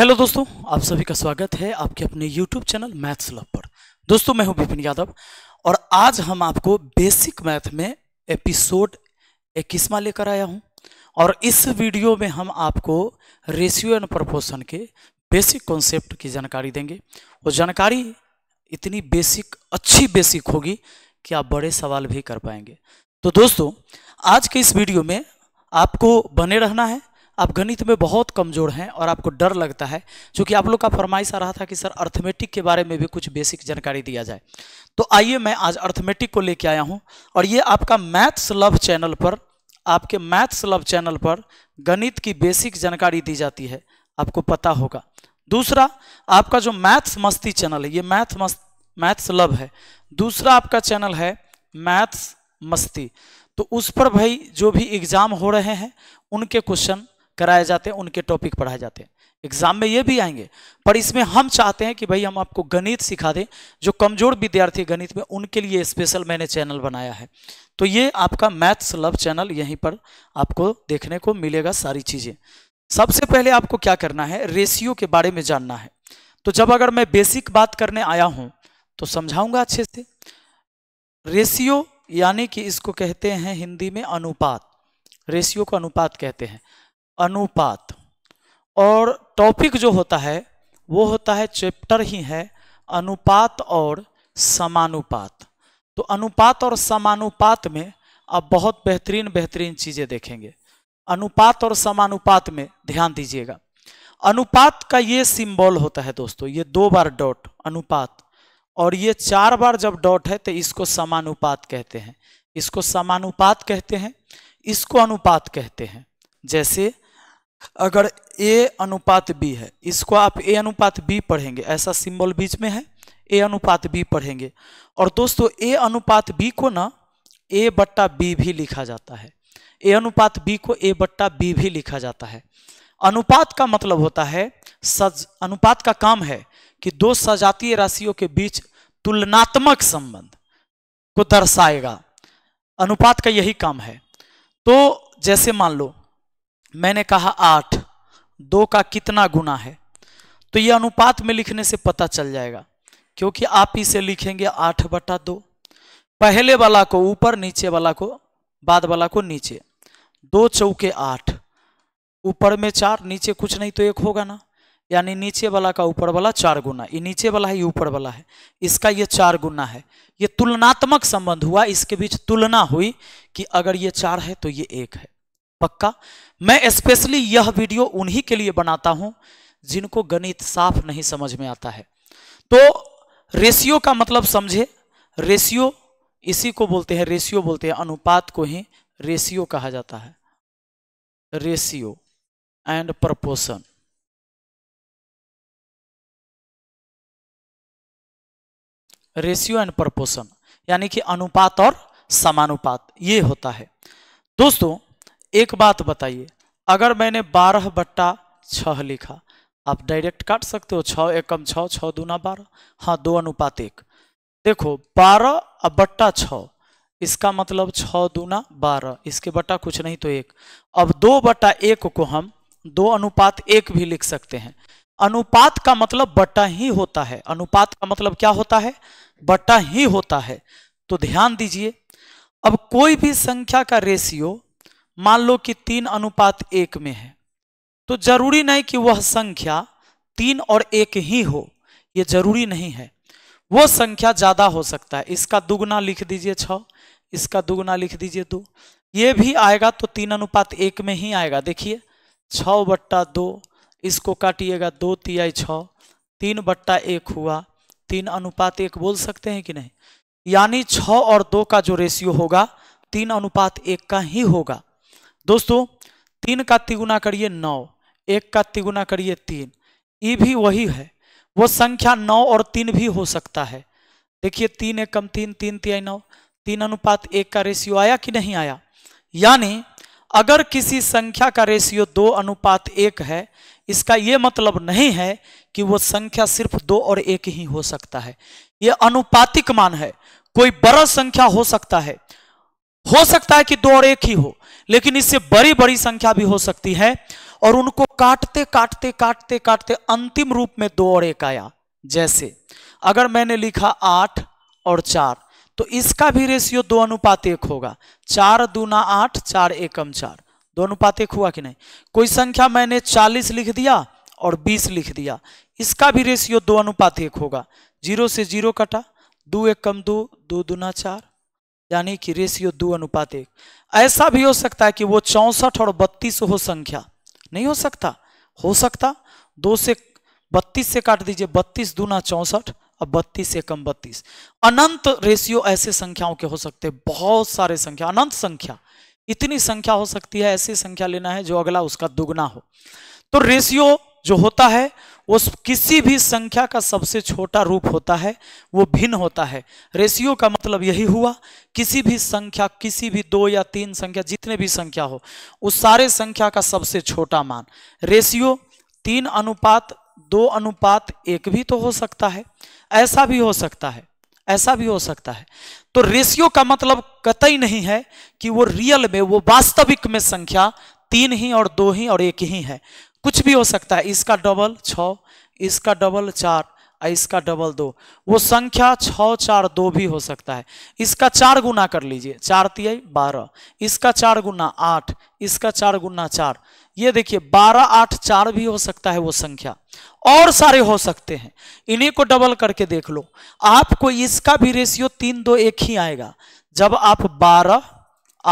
hello दोस्तों आप सभी का स्वागत है आपके अपने यूट्यूब चैनल मैथ्स लव पर दोस्तों मैं हूं विपिन यादव और आज हम आपको बेसिक मैथ में एपिसोड इक्कीसवा लेकर आया हूं और इस वीडियो में हम आपको रेशियो एंड प्रपोर्शन के बेसिक कॉन्सेप्ट की जानकारी देंगे वो जानकारी इतनी बेसिक अच्छी बेसिक होगी कि आप बड़े सवाल भी कर पाएंगे तो दोस्तों आज के इस वीडियो में आपको बने रहना है आप गणित में बहुत कमज़ोर हैं और आपको डर लगता है क्योंकि आप लोग का फरमाइश आ रहा था कि सर अर्थमेटिक के बारे में भी कुछ बेसिक जानकारी दिया जाए तो आइए मैं आज अर्थमेटिक को लेके आया हूँ और ये आपका मैथ्स लव चैनल पर आपके मैथ्स लव चैनल पर गणित की बेसिक जानकारी दी जाती है आपको पता होगा दूसरा आपका जो मैथ्स मस्ती चैनल है ये मैथ मस्त मैथ्स लव है दूसरा आपका चैनल है मैथ्स मस्ती तो उस पर भाई जो भी एग्ज़ाम हो रहे हैं उनके क्वेश्चन कराए जाते हैं उनके टॉपिक पढ़ाए जाते हैं एग्जाम में ये भी आएंगे पर इसमें हम चाहते हैं कि भाई हम आपको गणित सिखा दें जो कमजोर विद्यार्थी गणित में उनके लिए स्पेशल मैंने चैनल बनाया है तो ये आपका मैथ्स लव चैनल यहीं पर आपको देखने को मिलेगा सारी चीज़ें सबसे पहले आपको क्या करना है रेशियो के बारे में जानना है तो जब अगर मैं बेसिक बात करने आया हूं तो समझाऊंगा अच्छे से रेशियो यानी कि इसको कहते हैं हिंदी में अनुपात रेशियो को अनुपात कहते हैं अनुपात और टॉपिक जो होता है वो होता है चैप्टर ही है अनुपात और समानुपात तो अनुपात और समानुपात में आप बहुत बेहतरीन बेहतरीन चीज़ें देखेंगे अनुपात और समानुपात में ध्यान दीजिएगा अनुपात का ये सिंबल होता है दोस्तों ये दो बार डॉट अनुपात और ये चार बार जब डॉट है तो इसको समानुपात कहते हैं इसको समानुपात कहते हैं इसको अनुपात कहते हैं जैसे अगर ए अनुपात बी है इसको आप ए अनुपात बी पढ़ेंगे ऐसा सिंबल बीच में है ए अनुपात बी पढ़ेंगे और दोस्तों ए अनुपात बी को ना ए बट्टा बी भी लिखा जाता है ए अनुपात बी को ए बट्टा बी भी लिखा जाता है अनुपात का मतलब होता है सज अनुपात का काम है कि दो सजातीय राशियों के बीच तुलनात्मक संबंध को दर्शाएगा अनुपात का यही काम है तो जैसे मान लो मैंने कहा आठ दो का कितना गुना है तो ये अनुपात में लिखने से पता चल जाएगा क्योंकि आप इसे लिखेंगे आठ बटा दो पहले वाला को ऊपर नीचे वाला को बाद वाला को नीचे दो चौके आठ ऊपर में चार नीचे कुछ नहीं तो एक होगा ना यानी नीचे वाला का ऊपर वाला चार गुना ये नीचे वाला है ये ऊपर वाला है इसका ये चार गुना है ये तुलनात्मक संबंध हुआ इसके बीच तुलना हुई कि अगर ये चार है तो ये एक है पक्का मैं स्पेशली यह वीडियो उन्हीं के लिए बनाता हूं जिनको गणित साफ नहीं समझ में आता है तो रेशियो का मतलब समझे रेशियो इसी को बोलते हैं रेशियो बोलते हैं अनुपात को ही रेशियो कहा जाता है ratio and proportion ratio and proportion यानी कि अनुपात और समानुपात ये होता है दोस्तों एक बात बताइए अगर मैंने बारह बट्टा छह लिखा आप डायरेक्ट काट सकते हो छः एकम कम छः छः दूना बारह हाँ दो अनुपात एक देखो बारह और बट्टा छः इसका मतलब छः दूना बारह इसके बट्टा कुछ नहीं तो एक अब दो बट्टा एक को हम दो अनुपात एक भी लिख सकते हैं अनुपात का मतलब बट्टा ही होता है अनुपात का मतलब क्या होता है बट्टा ही होता है तो ध्यान दीजिए अब कोई भी संख्या का रेशियो मान लो कि तीन अनुपात एक में है तो जरूरी नहीं कि वह संख्या तीन और एक ही हो ये जरूरी नहीं है वह संख्या ज्यादा हो सकता है इसका दुगुना लिख दीजिए छ इसका दुगुना लिख दीजिए दो ये भी आएगा तो तीन अनुपात एक में ही आएगा देखिए छ बट्टा दो इसको काटिएगा दो तिहाई छ तीन बट्टा एक हुआ तीन अनुपात एक बोल सकते हैं कि नहीं यानी छ और दो का जो रेशियो होगा तीन अनुपात एक का ही होगा दोस्तों तीन का तिगुना करिए नौ एक का तिगुना करिए तीन ये भी वही है वो संख्या नौ और तीन भी हो सकता है देखिए तीन एक कम तीन तीन तिहाई नौ तीन अनुपात एक का रेशियो आया कि नहीं आया यानी अगर किसी संख्या का रेशियो दो अनुपात एक है इसका यह मतलब नहीं है कि वो संख्या सिर्फ दो और एक ही हो सकता है ये अनुपातिक मान है कोई बड़ा संख्या हो सकता है हो सकता है कि दो और एक ही हो लेकिन इससे बड़ी बड़ी संख्या भी हो सकती है और उनको काटते काटते काटते काटते अंतिम रूप में दो और एक आया जैसे अगर मैंने लिखा आठ और चार तो इसका भी रेशियो दो अनुपात एक होगा चार दूना आठ चार एकम चार दो अनुपात एक हुआ कि नहीं कोई संख्या मैंने चालीस लिख दिया और बीस लिख दिया इसका भी रेशियो दो अनुपात एक होगा जीरो से जीरो कटा दो एकम दो दो दूना चार यानी कि रेशियो दो अनुपात एक ऐसा भी हो सकता है कि वो चौसठ और बत्तीस हो संख्या नहीं हो सकता हो सकता दो से बत्तीस से काट दीजिए बत्तीस दूना चौसठ और बत्तीस से कम बत्तीस अनंत रेशियो ऐसे संख्याओं के हो सकते हैं बहुत सारे संख्या अनंत संख्या इतनी संख्या हो सकती है ऐसी संख्या लेना है जो अगला उसका दुगना हो तो रेशियो जो होता है वो किसी भी संख्या का सबसे छोटा रूप होता है वो भिन्न होता है रेशियो का मतलब यही हुआ किसी भी संख्या किसी भी दो या तीन संख्या जितने भी संख्या हो उस सारे संख्या का सबसे छोटा मान रेशियो तीन अनुपात दो अनुपात एक भी तो हो सकता है ऐसा भी हो सकता है ऐसा भी हो सकता है तो रेशियो का मतलब कतई नहीं है कि वो रियल में वो वास्तविक में संख्या तीन ही और दो ही और एक ही है कुछ भी हो सकता है इसका डबल छ इसका डबल चार इसका डबल दो वो संख्या छ चार दो भी हो सकता है इसका चार गुना कर लीजिए चार तिहाई बारह इसका चार गुना आठ इसका चार गुना चार ये देखिए बारह आठ चार भी हो सकता है वो संख्या और सारे हो सकते हैं इन्हीं को डबल करके देख लो आपको इसका भी रेशियो तीन दो एक ही आएगा जब आप बारह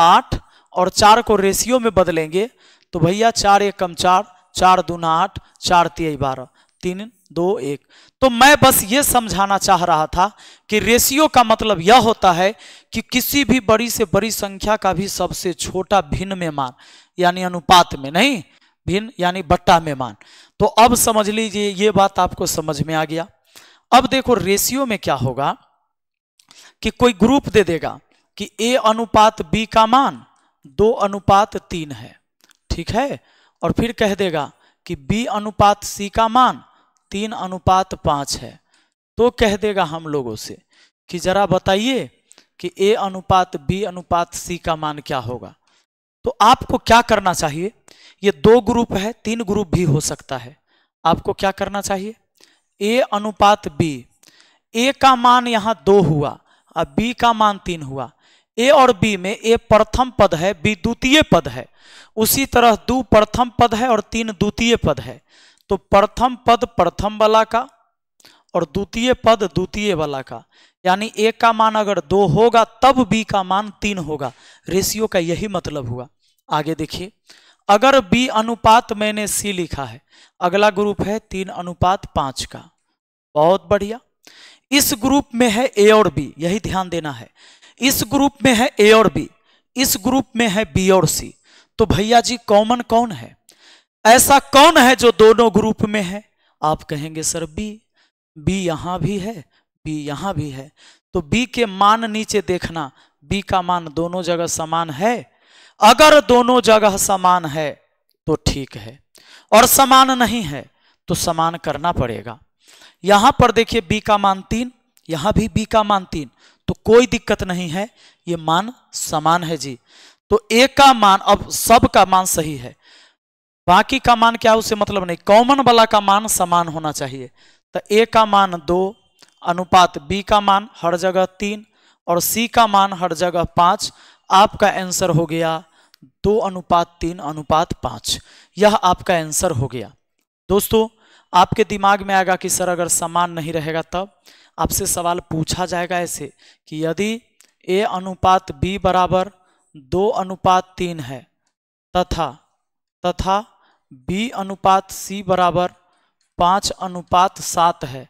आठ और चार को रेशियो में बदलेंगे तो भैया चार एक कम चार चार दूना आठ चार तीय बारह तीन दो एक तो मैं बस ये समझाना चाह रहा था कि रेशियो का मतलब यह होता है कि किसी भी बड़ी से बड़ी संख्या का भी सबसे छोटा भिन्न में मान यानी अनुपात में नहीं भिन्न यानी बट्टा में मान तो अब समझ लीजिए ये बात आपको समझ में आ गया अब देखो रेशियो में क्या होगा कि कोई ग्रुप दे देगा कि ए अनुपात बी का मान दो अनुपात तीन है ठीक है और फिर कह देगा कि बी अनुपात सी का मान तीन अनुपात पाँच है तो कह देगा हम लोगों से कि जरा बताइए कि ए अनुपात बी अनुपात सी का मान क्या होगा तो आपको क्या करना चाहिए ये दो ग्रुप है तीन ग्रुप भी हो सकता है आपको क्या करना चाहिए ए अनुपात बी ए का मान यहाँ दो हुआ और बी का मान तीन हुआ ए और बी में ए प्रथम पद है बी द्वितीय पद है उसी तरह दो प्रथम पद है और तीन द्वितीय पद है तो प्रथम पद प्रथम वाला का और द्वितीय पद द्वितीय वाला का यानी ए का मान अगर दो होगा तब बी का मान तीन होगा रेशियो का यही मतलब हुआ आगे देखिए अगर बी अनुपात मैंने सी लिखा है अगला ग्रुप है तीन अनुपात पांच का बहुत बढ़िया इस ग्रुप में है ए और बी यही ध्यान देना है इस ग्रुप में है ए और बी इस ग्रुप में है बी और सी तो भैया जी कॉमन कौन है ऐसा कौन है जो दोनों ग्रुप में है आप कहेंगे सर बी बी यहां भी है बी यहां भी है तो बी के मान नीचे देखना बी का मान दोनों जगह समान है अगर दोनों जगह समान है तो ठीक है और समान नहीं है तो समान करना पड़ेगा यहां पर देखिए बी का मान तीन यहां भी बी का मान तीन तो कोई दिक्कत नहीं है ये मान समान है जी तो एक का मान अब सब का मान सही है बाकी का मान क्या उसे मतलब नहीं कॉमन वाला का मान समान होना चाहिए तो ए का मान दो अनुपात बी का मान हर जगह तीन और सी का मान हर जगह पांच आपका आंसर हो गया दो अनुपात तीन अनुपात पांच यह आपका आंसर हो गया दोस्तों आपके दिमाग में आएगा कि सर अगर समान नहीं रहेगा तब आपसे सवाल पूछा जाएगा ऐसे कि यदि ए अनुपात बी बराबर दो अनुपात तीन है तथा तथा बी अनुपात सी बराबर पाँच अनुपात सात है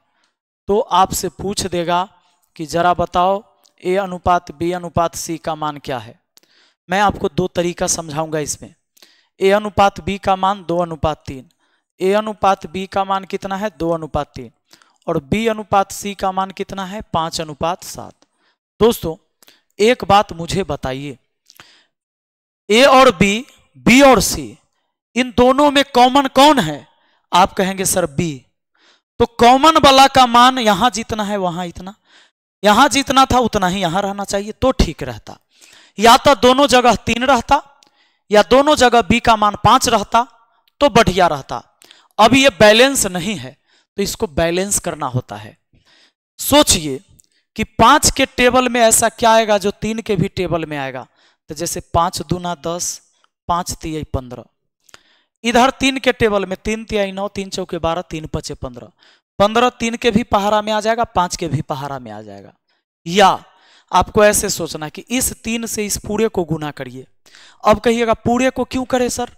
तो आपसे पूछ देगा कि ज़रा बताओ ए अनुपात बी अनुपात सी का मान क्या है मैं आपको दो तरीका समझाऊंगा इसमें ए अनुपात बी का मान दो अनुपात तीन ए अनुपात बी का मान कितना है दो अनुपात तीन और बी अनुपात सी का मान कितना है पांच अनुपात सात दोस्तों एक बात मुझे बताइए ए और बी बी और सी इन दोनों में कॉमन कौन है आप कहेंगे सर बी तो कॉमन वाला का मान यहां जितना है वहां इतना यहां जितना था उतना ही यहां रहना चाहिए तो ठीक रहता या तो दोनों जगह तीन रहता या दोनों जगह बी का मान पांच रहता तो बढ़िया रहता अब ये बैलेंस नहीं है तो इसको बैलेंस करना होता है सोचिए कि पांच के टेबल में ऐसा क्या आएगा जो तीन के भी टेबल में आएगा तो जैसे पांच दूना दस पांच तिया पंद्रह इधर तीन के टेबल में तीन तिहाई नौ तीन चौके बारह तीन पचे पंद्रह पंद्रह तीन के भी पहारा में आ जाएगा पांच के भी पहारा में आ जाएगा या आपको ऐसे सोचना कि इस तीन से इस पूरे को गुना करिए अब कहिएगा पूरे को क्यों करे सर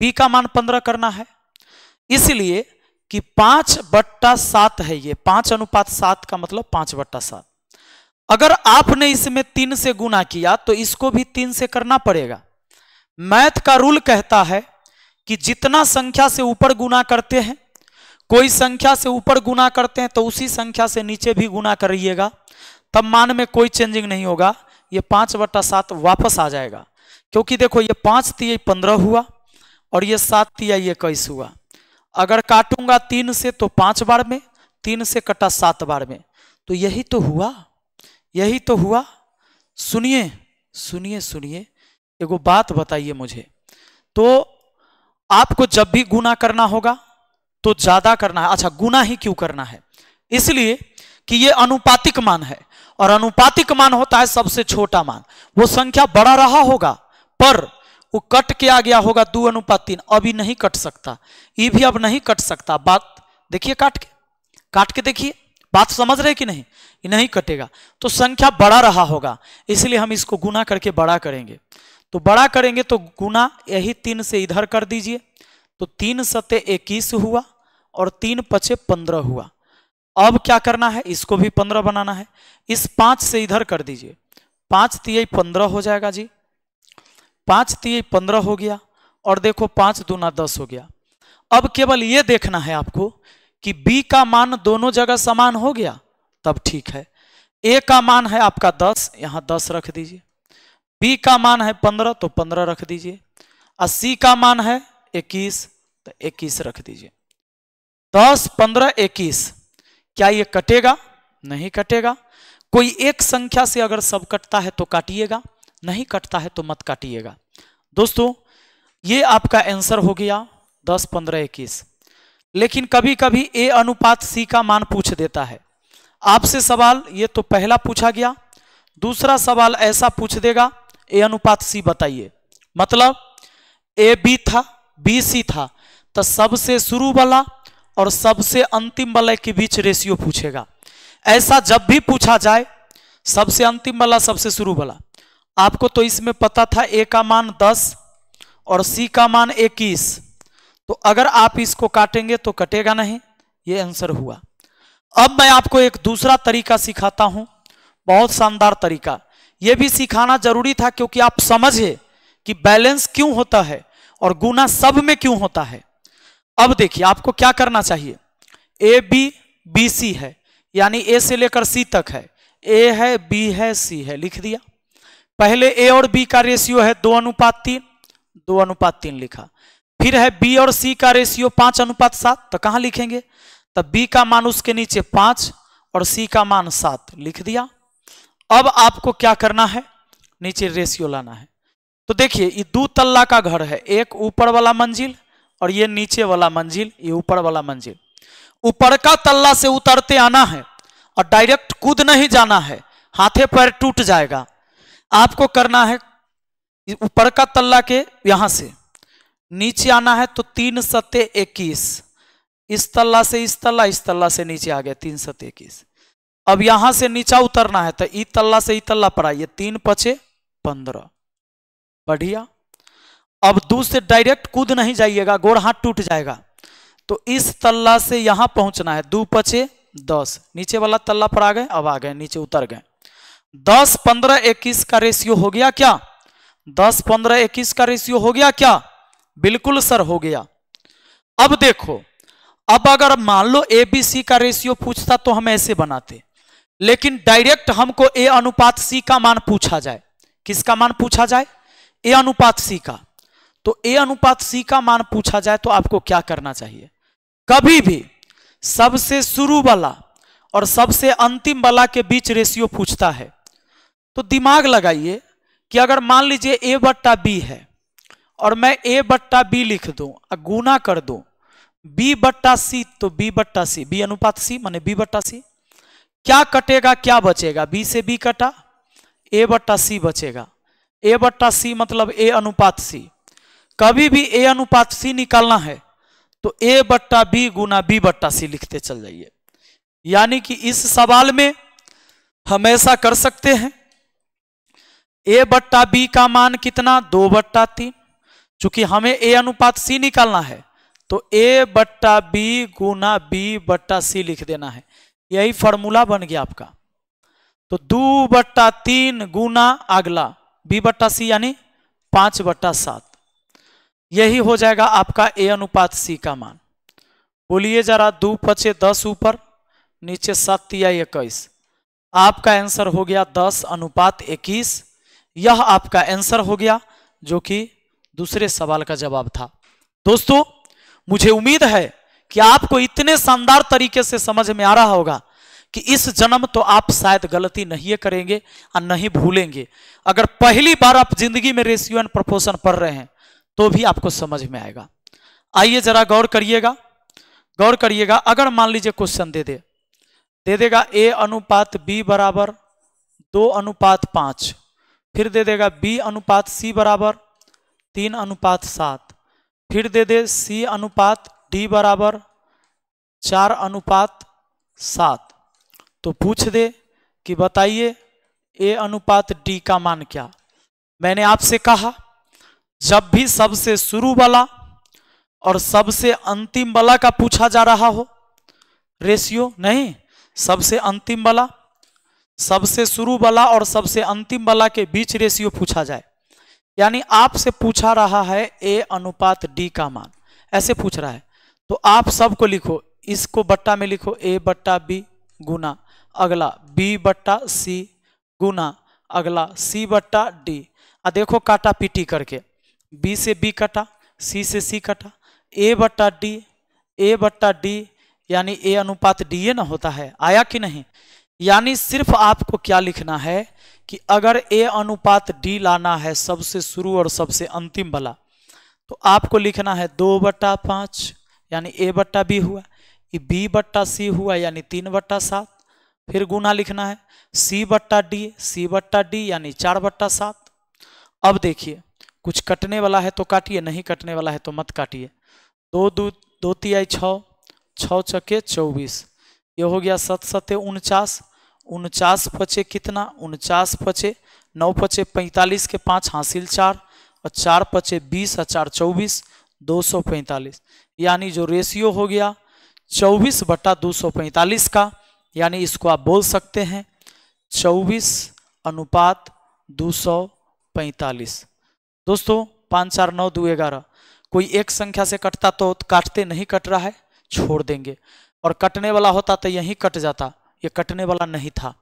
बी का मान पंद्रह करना है इसलिए कि पांच बट्टा सात है ये पांच अनुपात सात का मतलब पांच बट्टा सात अगर आपने इसमें तीन से गुना किया तो इसको भी तीन से करना पड़ेगा मैथ का रूल कहता है कि जितना संख्या से ऊपर गुना करते हैं कोई संख्या से ऊपर गुना करते हैं तो उसी संख्या से नीचे भी गुना करिएगा तब मान में कोई चेंजिंग नहीं होगा ये पांच बट्टा सात वापस आ जाएगा क्योंकि देखो ये पांच तिया पंद्रह हुआ और ये सात तिया इक्कीस हुआ अगर काटूंगा तीन से तो पांच बार में तीन से कटा सात बार में तो यही तो हुआ यही तो हुआ सुनिए सुनिए सुनिए एगो बात बताइए मुझे तो आपको जब भी गुना करना होगा तो ज्यादा करना है अच्छा गुना ही क्यों करना है इसलिए कि ये अनुपातिक मान है और अनुपातिक मान होता है सबसे छोटा मान वो संख्या बड़ा रहा होगा पर वो कट किया गया होगा दो अनुपात तीन अभी नहीं कट सकता ये भी अब नहीं कट सकता बात देखिए काट के काट के देखिए बात समझ रहे कि नहीं ये नहीं कटेगा तो संख्या बड़ा रहा होगा इसलिए हम इसको गुना करके बड़ा करेंगे तो बड़ा करेंगे तो गुना यही तीन से इधर कर दीजिए तो तीन सत्य इक्कीस हुआ और तीन पचे पंद्रह हुआ अब क्या करना है इसको भी पंद्रह बनाना है इस पांच से इधर कर दीजिए पांच तीय पंद्रह हो जाएगा जी पाँच तीन पंद्रह हो गया और देखो पांच दूना दस हो गया अब केवल ये देखना है आपको कि बी का मान दोनों जगह समान हो गया तब ठीक है ए का मान है आपका दस यहां दस रख दीजिए बी का मान है पंद्रह तो पंद्रह रख दीजिए और सी का मान है इक्कीस तो इक्कीस रख दीजिए दस पंद्रह इक्कीस क्या ये कटेगा नहीं कटेगा कोई एक संख्या से अगर सब कटता है तो काटिएगा नहीं कटता है तो मत काटिएगा दोस्तों ये आपका आंसर हो गया दस पंद्रह इक्कीस लेकिन कभी कभी ए अनुपात सी का मान पूछ देता है आपसे सवाल ये तो पहला पूछा गया दूसरा सवाल ऐसा पूछ देगा ए अनुपात सी बताइए मतलब ए बी था बी सी था तो सबसे शुरू वाला और सबसे अंतिम वाले के बीच रेशियो पूछेगा ऐसा जब भी पूछा जाए सबसे अंतिम वाला सबसे शुरू वाला आपको तो इसमें पता था ए का मान दस और सी का मान इक्कीस तो अगर आप इसको काटेंगे तो कटेगा नहीं ये आंसर हुआ अब मैं आपको एक दूसरा तरीका सिखाता हूं बहुत शानदार तरीका यह भी सिखाना जरूरी था क्योंकि आप समझे कि बैलेंस क्यों होता है और गुना सब में क्यों होता है अब देखिए आपको क्या करना चाहिए ए बी बी सी है यानी ए से लेकर सी तक है ए है बी है सी है लिख दिया पहले ए और बी का रेशियो है दो अनुपात तीन दो अनुपात तीन लिखा फिर है बी और सी का रेशियो पांच अनुपात सात तो कहां लिखेंगे तब तो बी का मान उसके नीचे पांच और सी का मान सात लिख दिया अब आपको क्या करना है नीचे रेशियो लाना है तो देखिए ये दो तल्ला का घर है एक ऊपर वाला मंजिल और ये नीचे वाला मंजिल ये ऊपर वाला मंजिल ऊपर का तल्ला से उतरते आना है और डायरेक्ट कूद नहीं जाना है हाथे पैर टूट जाएगा आपको करना है ऊपर का तल्ला के यहां से नीचे आना है तो तीन सत्य इक्कीस इस तल्ला से इस तल्ला इस तल्ला से नीचे आ गया तीन सत्य इक्कीस अब यहां से नीचा उतरना है तो ई तल्ला से ई तल्ला पर आइए तीन पचे पंद्रह बढ़िया अब दूर से डायरेक्ट कूद नहीं जाइएगा गोड़ हाथ टूट जाएगा तो इस तल्ला से यहां पहुंचना है दो पचे दस नीचे वाला तल्ला पर आ गए अब आ गए नीचे उतर गए दस पंद्रह इक्कीस का रेशियो हो गया क्या दस पंद्रह इक्कीस का रेशियो हो गया क्या बिल्कुल सर हो गया अब देखो अब अगर मान लो ए बी सी का रेशियो पूछता तो हम ऐसे बनाते लेकिन डायरेक्ट हमको ए अनुपात सी का मान पूछा जाए किसका मान पूछा जाए ए अनुपात सी का तो ए अनुपात सी का मान पूछा जाए तो आपको क्या करना चाहिए कभी भी सबसे शुरू वाला और सबसे अंतिम वाला के बीच रेशियो पूछता है तो दिमाग लगाइए कि अगर मान लीजिए ए बट्टा बी है और मैं ए बट्टा बी लिख दूं गुना कर दूं बी बट्टा सी तो बी बट्टा सी बी अनुपात सी माने बी बट्टा सी क्या कटेगा क्या बचेगा बी से बी कटा ए बट्टा सी बचेगा ए बट्टा सी मतलब ए अनुपात सी कभी भी ए अनुपात सी निकालना है तो ए बट्टा बी गुना बी बट्टा सी लिखते चल जाइए यानी कि इस सवाल में हमेशा कर सकते हैं ए बट्टा बी का मान कितना दो बट्टा तीन चूंकि हमें ए अनुपात सी निकालना है तो ए बट्टा बी गुना बी बट्टा सी लिख देना है यही फॉर्मूला बन गया आपका तो दो बट्टा तीन गुना अगला बी बट्टा सी यानी पांच बट्टा सात यही हो जाएगा आपका ए अनुपात सी का मान बोलिए जरा दो पचे दस ऊपर नीचे सात या इक्कीस आपका आंसर हो गया दस अनुपात इक्कीस यह आपका आंसर हो गया जो कि दूसरे सवाल का जवाब था दोस्तों मुझे उम्मीद है कि आपको इतने शानदार तरीके से समझ में आ रहा होगा कि इस जन्म तो आप शायद गलती नहीं करेंगे और नहीं भूलेंगे अगर पहली बार आप जिंदगी में रेशियो एंड प्रपोशन पढ़ रहे हैं तो भी आपको समझ में आएगा आइए जरा गौर करिएगा गौर करिएगा अगर मान लीजिए क्वेश्चन दे दे दे देगा ए अनुपात बी बराबर दो अनुपात पांच फिर दे देगा बी अनुपात सी बराबर तीन अनुपात सात फिर दे दे सी अनुपात डी बराबर चार अनुपात सात तो पूछ दे कि बताइए ए अनुपात डी का मान क्या मैंने आपसे कहा जब भी सबसे शुरू वाला और सबसे अंतिम वाला का पूछा जा रहा हो रेशियो नहीं सबसे अंतिम वाला सबसे शुरू वाला और सबसे अंतिम वाला के बीच रेशियो पूछा जाए यानी आपसे पूछा रहा है ए अनुपात डी का मान ऐसे पूछ रहा है तो आप सबको लिखो इसको बट्टा में लिखो ए बट्टा बी गुना अगला बी बट्टा सी गुना अगला सी बट्टा डी आ देखो काटा पीटी करके बी से बी कटा सी से सी कटा ए बट्टा डी ए बट्टा डी यानी ए अनुपात डी ए ना होता है आया कि नहीं यानी सिर्फ आपको क्या लिखना है कि अगर ए अनुपात डी लाना है सबसे शुरू और सबसे अंतिम वाला तो आपको लिखना है दो बट्टा पाँच यानी ए बट्टा बी हुआ बी बट्टा सी हुआ यानी तीन बट्टा सात फिर गुना लिखना है सी बट्टा डी सी बट्टा डी यानी चार बट्टा सात अब देखिए कुछ कटने वाला है तो काटिए नहीं कटने वाला है तो मत काटिए दो दो दो तिहाई छः छः चके चौबीस ये हो गया सत सत्य उनचास उनचास पचे कितना उनचास पचे नौ पचे पैंतालीस के पाँच हासिल चार और चार पचे बीस और चार चौबीस दो सौ पैंतालीस यानी जो रेशियो हो गया चौबीस बटा दो सौ पैंतालीस का यानी इसको आप बोल सकते हैं चौबीस अनुपात दो सौ पैंतालीस दोस्तों पाँच चार नौ दो ग्यारह कोई एक संख्या से कटता तो काटते नहीं कट रहा है छोड़ देंगे और कटने वाला होता तो यहीं कट जाता ये कटने वाला नहीं था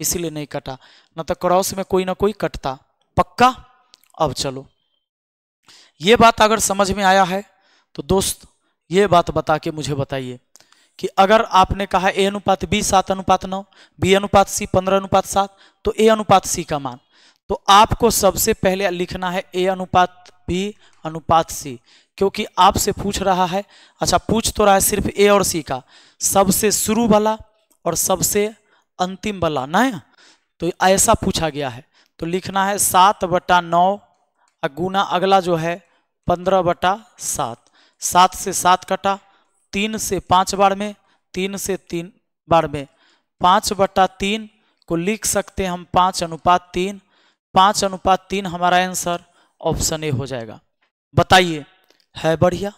इसीलिए नहीं कटा ना तो क्रॉस में कोई ना कोई कटता पक्का अब चलो ये बात अगर समझ में आया है तो दोस्त ये बात बता के मुझे बताइए कि अगर आपने कहा ए अनुपात बी सात अनुपात नौ बी अनुपात सी पंद्रह अनुपात सात तो ए अनुपात सी का मान तो आपको सबसे पहले लिखना है ए अनुपात बी अनुपात सी क्योंकि आपसे पूछ रहा है अच्छा पूछ तो रहा है सिर्फ ए और सी का सबसे शुरू वाला और सबसे अंतिम वाला ना तो ऐसा पूछा गया है तो लिखना है सात बटा नौ गुना अगला जो है पंद्रह बटा सात सात से सात कटा तीन से पाँच बार में तीन से तीन बार में पाँच बटा तीन को लिख सकते हैं हम पाँच अनुपात तीन पाँच अनुपात तीन हमारा आंसर ऑप्शन ए हो जाएगा बताइए है बढ़िया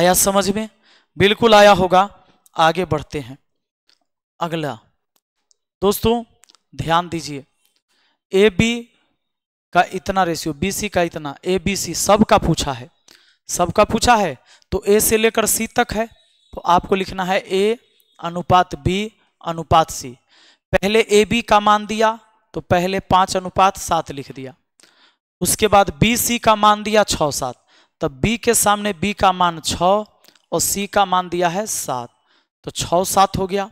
आया समझ में बिल्कुल आया होगा आगे बढ़ते हैं अगला दोस्तों ध्यान दीजिए ए बी का इतना रेशियो बी सी का इतना ए बी सी सब का पूछा है सब का पूछा है तो ए से लेकर सी तक है तो आपको लिखना है ए अनुपात बी अनुपात सी पहले ए बी का मान दिया तो पहले पाँच अनुपात सात लिख दिया उसके बाद बी सी का मान दिया छः सात तब बी के सामने बी का मान छ और सी का मान दिया है सात तो छः सात हो गया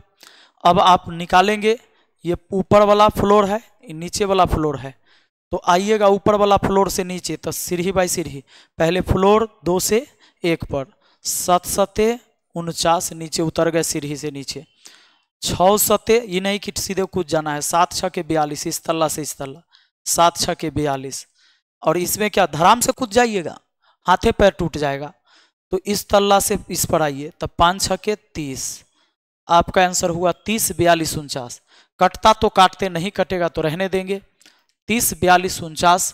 अब आप निकालेंगे ये ऊपर वाला फ्लोर है नीचे वाला फ्लोर है तो आइएगा ऊपर वाला फ्लोर से नीचे तो सीढ़ी बाई सीढ़ी पहले फ्लोर दो से एक पर सत सते उनचास नीचे उतर गए सीढ़ी से नीचे छः सते ये नहीं कि सीधे कुछ जाना है सात छः के बयालीस इस तल्ला से इस तल्ला सात छः के बयालीस और इसमें क्या धराम से कुछ जाइएगा हाथे पैर टूट जाएगा तो इस तल्ला से इस पर आइए तब तो पाँच छः के तीस आपका आंसर हुआ तीस बयालीस उनचास कटता तो काटते नहीं कटेगा तो रहने देंगे तीस बयालीस उनचास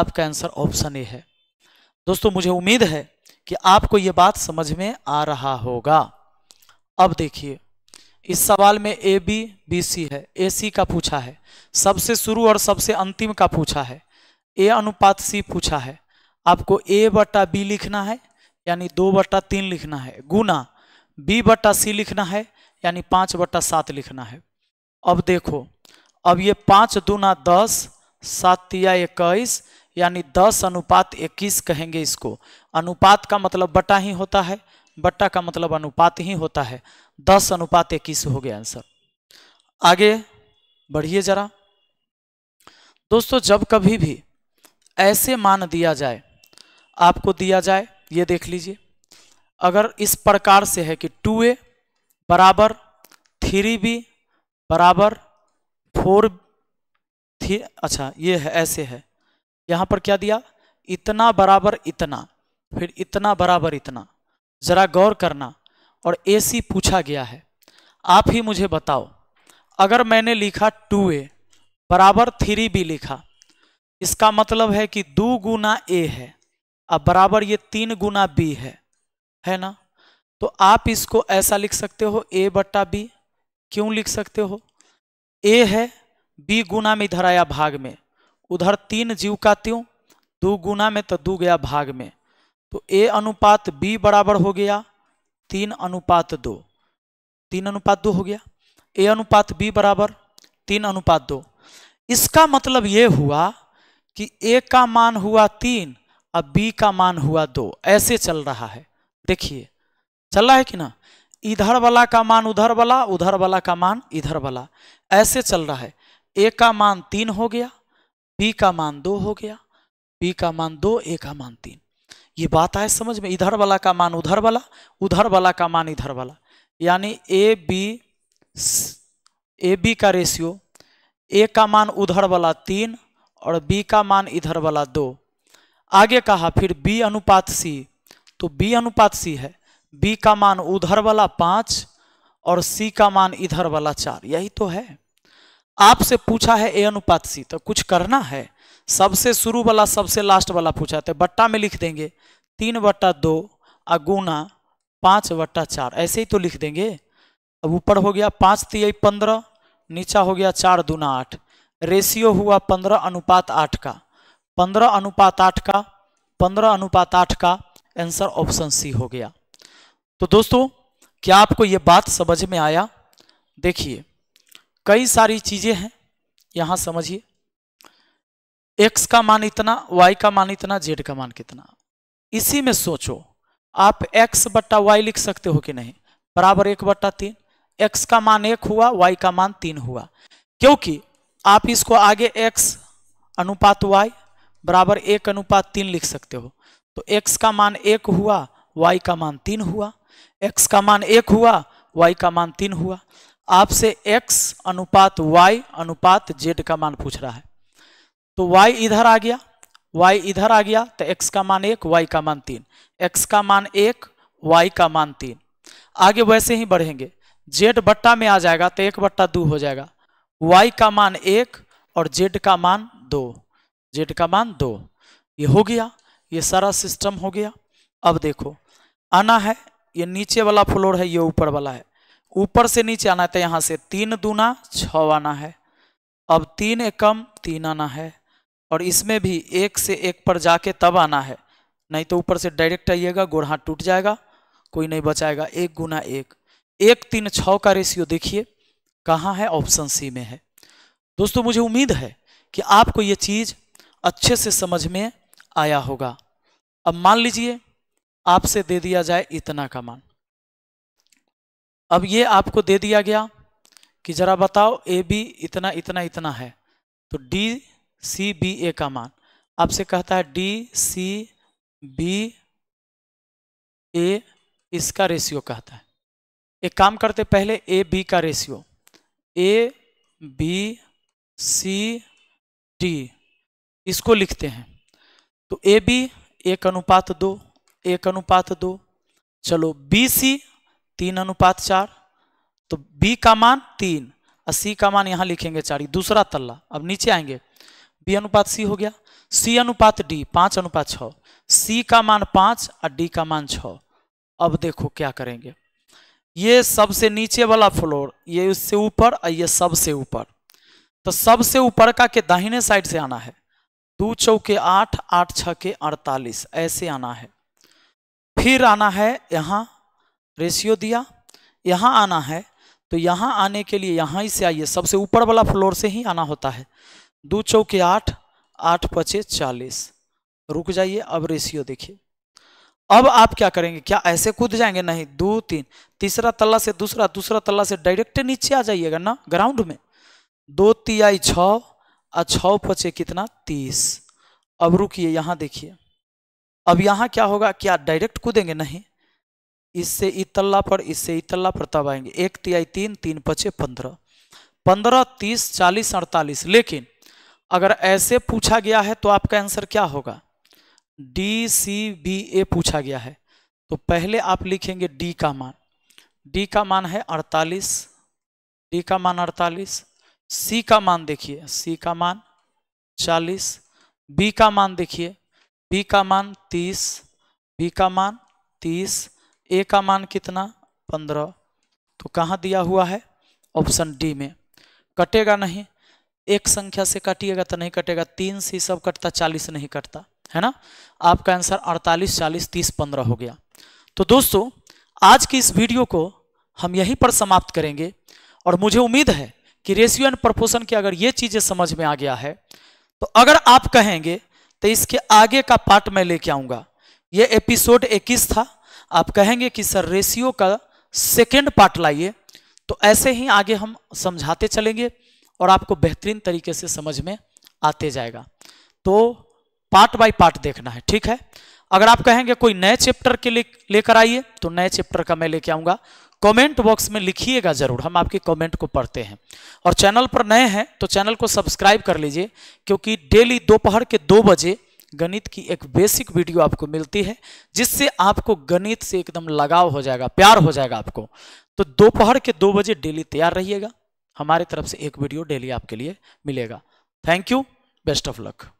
आपका आंसर ऑप्शन ए है दोस्तों मुझे उम्मीद है कि आपको ये बात समझ में आ रहा होगा अब देखिए इस सवाल में ए बी बी सी है ए सी का पूछा है सबसे शुरू और सबसे अंतिम का पूछा है ए अनुपात सी पूछा है आपको ए बटा बी लिखना है यानी दो बटा तीन लिखना है गुना बी बटा सी लिखना है यानी पाँच बट्टा सात लिखना है अब देखो अब ये पाँच दूना दस सात तिया इक्कीस यानी दस अनुपात इक्कीस कहेंगे इसको अनुपात का मतलब बटा ही होता है बट्टा का मतलब अनुपात ही होता है दस अनुपात इक्कीस हो गया आंसर आगे बढ़िए जरा दोस्तों जब कभी भी ऐसे मान दिया जाए आपको दिया जाए ये देख लीजिए अगर इस प्रकार से है कि टू ए बराबर थ्री बी बराबर फोर थी अच्छा ये है ऐसे है यहाँ पर क्या दिया इतना बराबर इतना फिर इतना बराबर इतना ज़रा गौर करना और सी पूछा गया है आप ही मुझे बताओ अगर मैंने लिखा टू ए बराबर थ्री बी लिखा इसका मतलब है कि दो गुना ए है अब बराबर ये तीन गुना बी है है ना तो आप इसको ऐसा लिख सकते हो ए बट्टा बी क्यों लिख सकते हो ए है बी गुना में इधर आया भाग में उधर तीन जीव का त्यों दो गुना में तो दो गया भाग में तो ए अनुपात बी बराबर हो गया तीन अनुपात दो तीन अनुपात दो हो गया ए अनुपात बी बराबर तीन अनुपात दो इसका मतलब ये हुआ कि ए का मान हुआ तीन और बी का मान हुआ दो ऐसे चल रहा है देखिए चल रहा है कि ना इधर वाला का मान उधर वाला उधर वाला का मान इधर वाला ऐसे चल रहा है ए का मान तीन हो गया बी का मान दो हो गया बी का मान दो ए का मान तीन ये बात आए समझ में इधर वाला का मान उधर वाला उधर वाला का मान इधर वाला यानी ए बी ए बी का रेशियो ए का मान उधर वाला तीन और बी का मान इधर वाला दो आगे कहा फिर बी अनुपात सी तो बी अनुपात सी है बी का मान उधर वाला पांच और सी का मान इधर वाला चार यही तो है आपसे पूछा है ए अनुपात सी तो कुछ करना है सबसे शुरू वाला सबसे लास्ट वाला पूछा तो बट्टा में लिख देंगे तीन बट्टा दो अगुना पाँच बट्टा चार ऐसे ही तो लिख देंगे अब ऊपर हो गया पाँच तीय तो पंद्रह नीचा हो गया चार दूना आठ रेशियो हुआ पंद्रह अनुपात आठ का पंद्रह अनुपात आठ का पंद्रह अनुपात आठ का आंसर ऑप्शन सी हो गया तो दोस्तों क्या आपको ये बात समझ में आया देखिए कई सारी चीज़ें हैं यहां समझिए एक्स का मान इतना वाई का मान इतना जेड का मान कितना इसी में सोचो आप एक्स बट्टा वाई लिख सकते हो कि नहीं बराबर एक बट्टा तीन एक्स का मान एक हुआ वाई का मान तीन हुआ क्योंकि आप इसको आगे एक्स अनुपात वाई बराबर एक अनुपात तीन लिख सकते हो तो एक्स का मान एक हुआ y का मान तीन हुआ x का मान एक हुआ y का मान तीन हुआ आपसे x अनुपात y अनुपात z का मान पूछ रहा है तो y इधर आ गया y इधर आ गया तो x का मान एक y का मान तीन x का मान एक y का मान तीन आगे वैसे ही बढ़ेंगे z बट्टा में आ जाएगा तो एक बट्टा दो हो जाएगा y का मान एक और z का मान दो z का मान दो ये हो गया ये सारा सिस्टम हो गया अब देखो आना है ये नीचे वाला फ्लोर है ये ऊपर वाला है ऊपर से नीचे आना है तो यहाँ से तीन दूना छ आना है अब तीन एकम तीन आना है और इसमें भी एक से एक पर जाके तब आना है नहीं तो ऊपर से डायरेक्ट आइएगा हाथ टूट जाएगा कोई नहीं बचाएगा एक गुना एक एक तीन छः का रेशियो देखिए कहाँ है ऑप्शन सी में है दोस्तों मुझे उम्मीद है कि आपको ये चीज़ अच्छे से समझ में आया होगा अब मान लीजिए आपसे दे दिया जाए इतना का मान अब ये आपको दे दिया गया कि जरा बताओ ए बी इतना इतना इतना है तो डी सी बी ए का मान आपसे कहता है डी सी बी ए इसका रेशियो कहता है एक काम करते पहले ए बी का ratio A B C D इसको लिखते हैं तो ए बी एक अनुपात दो एक अनुपात दो चलो बी सी तीन अनुपात चार तो बी का मान तीन और सी का मान यहाँ लिखेंगे चार दूसरा तल्ला अब नीचे आएंगे बी अनुपात सी हो गया सी अनुपात डी पाँच अनुपात छ सी का मान पाँच और डी का मान छ अब देखो क्या करेंगे ये सबसे नीचे वाला फ्लोर ये उससे ऊपर और ये सबसे ऊपर तो सबसे ऊपर का के दाहिने साइड से आना है दो चौके आठ आठ छः के अड़तालीस ऐसे आना है फिर आना है यहाँ रेशियो दिया यहाँ आना है तो यहाँ आने के लिए यहाँ ही से आइए सबसे ऊपर वाला फ्लोर से ही आना होता है दो चौके आठ आठ पचे चालीस रुक जाइए अब रेशियो देखिए अब आप क्या करेंगे क्या ऐसे कूद जाएंगे नहीं दो तीन तीसरा तल्ला से दूसरा दूसरा तल्ला से डायरेक्ट नीचे आ जाइएगा ना ग्राउंड में दो तिहाई छः और छः पचे कितना तीस अब रुकिए यहाँ देखिए अब यहाँ क्या होगा क्या डायरेक्ट कूदेंगे नहीं इससे इतल्ला पर इससे इतल्ला पर तब आएंगे एक तिहाई तीन तीन पचे पंद्रह पंद्रह तीस चालीस अड़तालीस लेकिन अगर ऐसे पूछा गया है तो आपका आंसर क्या होगा डी सी बी ए पूछा गया है तो पहले आप लिखेंगे डी का मान डी का मान है अड़तालीस डी का मान अड़तालीस सी का मान देखिए सी का मान चालीस बी का मान देखिए बी का मान तीस बी का मान तीस ए का मान कितना पंद्रह तो कहाँ दिया हुआ है ऑप्शन डी में कटेगा नहीं एक संख्या से कटिएगा तो नहीं कटेगा तीन से सब कटता चालीस नहीं कटता है ना आपका आंसर अड़तालीस चालीस तीस पंद्रह हो गया तो दोस्तों आज की इस वीडियो को हम यहीं पर समाप्त करेंगे और मुझे उम्मीद है कि रेशियो एंड प्रपोशन की अगर ये चीज़ें समझ में आ गया है तो अगर आप कहेंगे तो इसके आगे का पार्ट मैं लेके आऊंगा ये एपिसोड 21 था आप कहेंगे कि सर रेशियो का सेकेंड पार्ट लाइए तो ऐसे ही आगे हम समझाते चलेंगे और आपको बेहतरीन तरीके से समझ में आते जाएगा तो पार्ट बाय पार्ट देखना है ठीक है अगर आप कहेंगे कोई नए चैप्टर के लिए लेकर आइए तो नए चैप्टर का मैं लेके आऊंगा कमेंट बॉक्स में लिखिएगा ज़रूर हम आपके कमेंट को पढ़ते हैं और चैनल पर नए हैं तो चैनल को सब्सक्राइब कर लीजिए क्योंकि डेली दोपहर के दो बजे गणित की एक बेसिक वीडियो आपको मिलती है जिससे आपको गणित से एकदम लगाव हो जाएगा प्यार हो जाएगा आपको तो दोपहर के दो बजे डेली तैयार रहिएगा हमारे तरफ से एक वीडियो डेली आपके लिए मिलेगा thank you best of luck